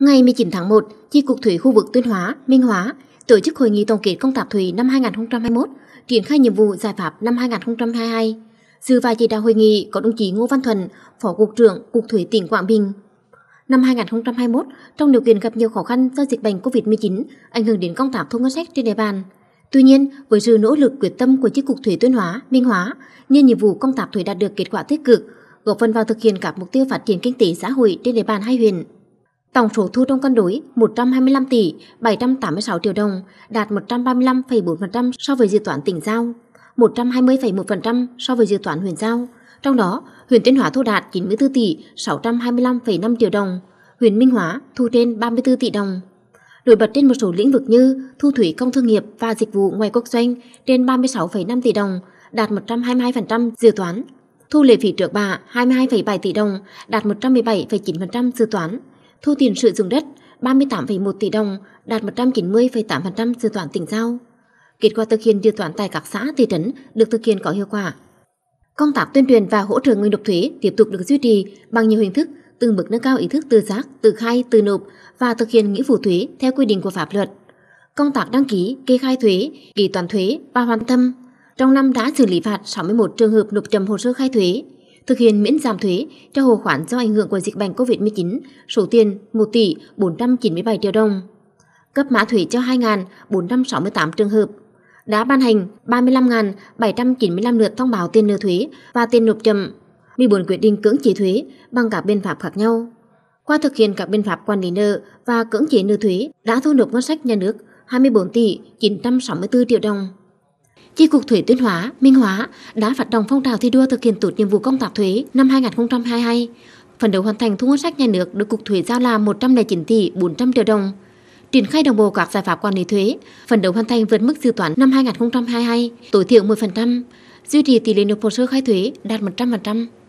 Ngày 19 tháng 1, Chi cục Thủy khu vực Tuyên Hóa, Minh Hóa tổ chức hội nghị tổng kết công tác thủy năm 2021, triển khai nhiệm vụ giải pháp năm 2022. Dự và chỉ đạo hội nghị có đồng chí Ngô Văn Thuần, Phó cục trưởng Cục Thủy tỉnh Quảng Bình. Năm 2021, trong điều kiện gặp nhiều khó khăn do dịch bệnh COVID-19 ảnh hưởng đến công tác thu ngân sách trên địa bàn, Tuy nhiên, với sự nỗ lực quyết tâm của chi cục thủy Tuyên Hóa, Minh Hóa, nên nhiệm vụ công tác thủy đạt được kết quả tích cực, góp phần vào thực hiện các mục tiêu phát triển kinh tế xã hội trên địa bàn hai huyện. Tổng số thu trong cân đối 125 tỷ 786 triệu đồng, đạt 135,4% so với dự toán tỉnh giao, 120,1% so với dự toán huyện giao. Trong đó, huyện Tuyên Hóa thu đạt 94 tỷ 625,5 triệu đồng, huyện Minh Hóa thu trên 34 tỷ đồng. Nổi bật trên một số lĩnh vực như thu thủy công thương nghiệp và dịch vụ ngoài quốc doanh trên 36,5 tỷ đồng, đạt 122% dự toán. Thu lệ phí trước bạ 22,7 tỷ đồng, đạt 117,9% dự toán thu tiền sử dụng đất 38,1 tỷ đồng, đạt 190,8% dự toán tỉnh giao. Kết quả thực hiện dự toán tại các xã thị trấn được thực hiện có hiệu quả. Công tác tuyên truyền và hỗ trợ người nộp thuế tiếp tục được duy trì bằng nhiều hình thức, từng bước nâng cao ý thức tự giác, tự khai, tự nộp và thực hiện nghĩa vụ thuế theo quy định của pháp luật. Công tác đăng ký, kê khai thuế, kỳ toán thuế và hoàn tâm trong năm đã xử lý phạt 61 trường hợp nộp chậm hồ sơ khai thuế, thực hiện miễn giảm thuế cho hồ khoản do ảnh hưởng của dịch bệnh COVID-19, số tiền 1 tỷ 497 triệu đồng. Cấp mã thuế cho 2.468 trường hợp. Đã ban hành 35.795 lượt thông báo tiền nợ thuế và tiền nộp chậm, 14 quyết định cưỡng chế thuế bằng các biện pháp khác nhau. Qua thực hiện các biện pháp quản lý nợ và cưỡng chế nợ thuế đã thu nộp ngân sách nhà nước 24 tỷ 964 triệu đồng. Chi cục thuế Tuyên Hóa, Minh Hóa đã phát động phong trào thi đua thực hiện tốt nhiệm vụ công tác thuế năm 2022, Phần đấu hoàn thành thu ngân sách nhà nước được cục thuế giao là 109 tỷ 400 triệu đồng. Triển khai đồng bộ các giải pháp quản lý thuế, Phần đấu hoàn thành vượt mức dự toán năm 2022 tối thiểu 10%, duy trì tỷ lệ nộp hồ sơ khai thuế đạt 100%.